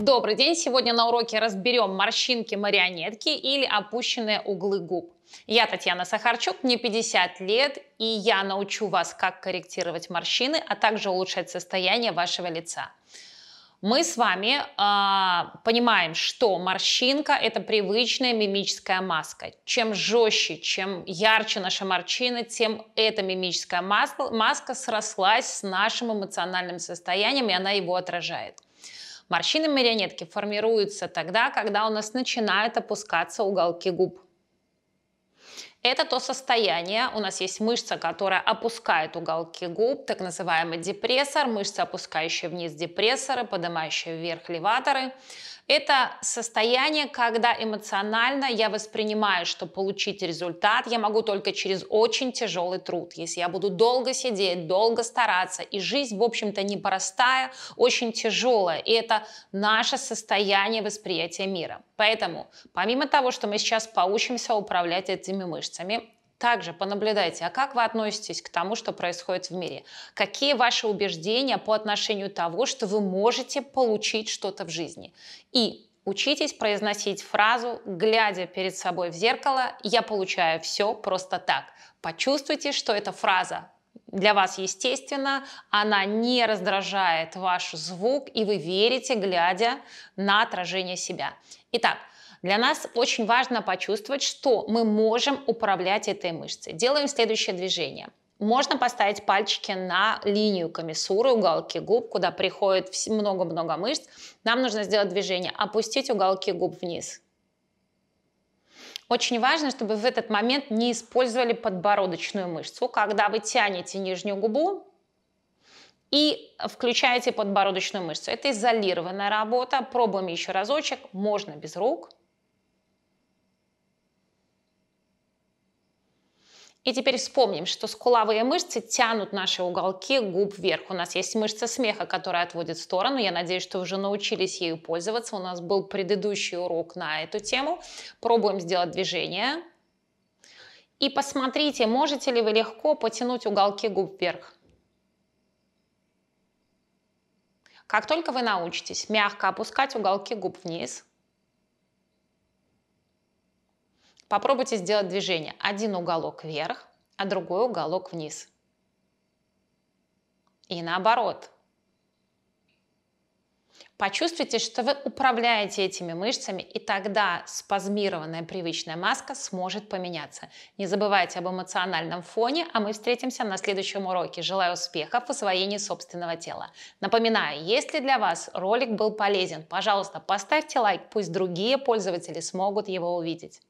Добрый день! Сегодня на уроке разберем морщинки марионетки или опущенные углы губ. Я Татьяна Сахарчук, мне 50 лет, и я научу вас, как корректировать морщины, а также улучшать состояние вашего лица мы с вами э, понимаем, что морщинка это привычная мимическая маска. Чем жестче, чем ярче наша морщина, тем эта мимическая маска, маска срослась с нашим эмоциональным состоянием, и она его отражает. Морщины марионетки формируются тогда, когда у нас начинают опускаться уголки губ. Это то состояние, у нас есть мышца, которая опускает уголки губ, так называемый депрессор, мышцы опускающие вниз депрессоры, поднимающие вверх леваторы. Это состояние, когда эмоционально я воспринимаю, что получить результат я могу только через очень тяжелый труд. Если я буду долго сидеть, долго стараться, и жизнь, в общем-то, непростая, очень тяжелая. И это наше состояние восприятия мира. Поэтому, помимо того, что мы сейчас поучимся управлять этими мышцами, месяцами, также понаблюдайте, а как вы относитесь к тому, что происходит в мире? Какие ваши убеждения по отношению того, что вы можете получить что-то в жизни? И учитесь произносить фразу, глядя перед собой в зеркало, «Я получаю все просто так». Почувствуйте, что эта фраза для вас естественно, она не раздражает ваш звук, и вы верите, глядя на отражение себя. Итак, для нас очень важно почувствовать, что мы можем управлять этой мышцей. Делаем следующее движение. Можно поставить пальчики на линию комиссуры, уголки губ, куда приходит много-много мышц. Нам нужно сделать движение. Опустить уголки губ вниз. Очень важно, чтобы в этот момент не использовали подбородочную мышцу. Когда вы тянете нижнюю губу, и включаете подбородочную мышцу. Это изолированная работа. Пробуем еще разочек. Можно без рук. И теперь вспомним, что скуловые мышцы тянут наши уголки губ вверх. У нас есть мышца смеха, которая отводит в сторону. Я надеюсь, что уже научились ею пользоваться. У нас был предыдущий урок на эту тему. Пробуем сделать движение. И посмотрите, можете ли вы легко потянуть уголки губ вверх. Как только вы научитесь мягко опускать уголки губ вниз – Попробуйте сделать движение. Один уголок вверх, а другой уголок вниз. И наоборот. Почувствуйте, что вы управляете этими мышцами, и тогда спазмированная привычная маска сможет поменяться. Не забывайте об эмоциональном фоне, а мы встретимся на следующем уроке. Желаю успехов в освоении собственного тела. Напоминаю, если для вас ролик был полезен, пожалуйста, поставьте лайк, пусть другие пользователи смогут его увидеть.